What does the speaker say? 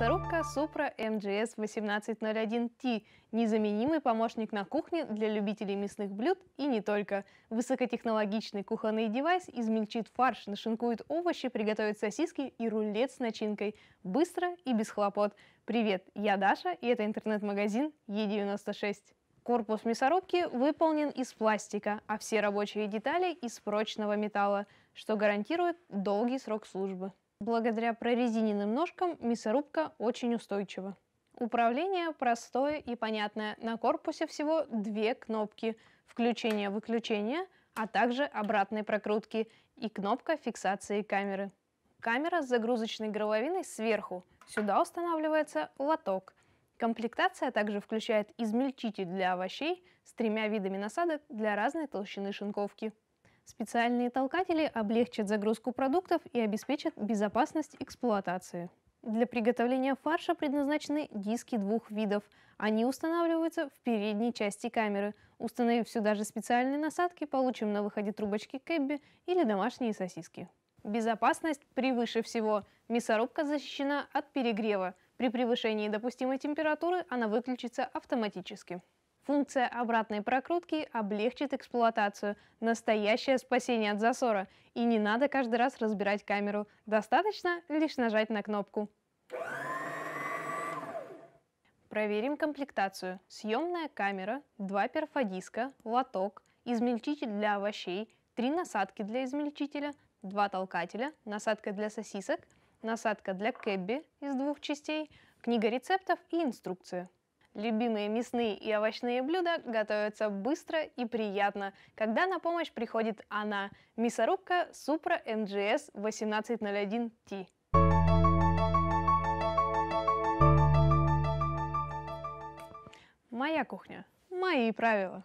Мясорубка Supra MGS 1801T – незаменимый помощник на кухне для любителей мясных блюд и не только. Высокотехнологичный кухонный девайс измельчит фарш, нашинкует овощи, приготовит сосиски и рулет с начинкой. Быстро и без хлопот. Привет, я Даша, и это интернет-магазин Е96. Корпус мясорубки выполнен из пластика, а все рабочие детали – из прочного металла, что гарантирует долгий срок службы. Благодаря прорезиненным ножкам мясорубка очень устойчива. Управление простое и понятное. На корпусе всего две кнопки – включение-выключение, а также обратной прокрутки и кнопка фиксации камеры. Камера с загрузочной горловиной сверху. Сюда устанавливается лоток. Комплектация также включает измельчитель для овощей с тремя видами насадок для разной толщины шинковки. Специальные толкатели облегчат загрузку продуктов и обеспечат безопасность эксплуатации. Для приготовления фарша предназначены диски двух видов. Они устанавливаются в передней части камеры. Установив сюда же специальные насадки, получим на выходе трубочки кэбби или домашние сосиски. Безопасность превыше всего. Мясорубка защищена от перегрева. При превышении допустимой температуры она выключится автоматически. Функция обратной прокрутки облегчит эксплуатацию, настоящее спасение от засора, и не надо каждый раз разбирать камеру, достаточно лишь нажать на кнопку. Проверим комплектацию. Съемная камера, два перфодиска, лоток, измельчитель для овощей, три насадки для измельчителя, два толкателя, насадка для сосисок, насадка для кэбби из двух частей, книга рецептов и инструкция. Любимые мясные и овощные блюда готовятся быстро и приятно, когда на помощь приходит она – мясорубка Supra MGS 1801T. Моя кухня. Мои правила.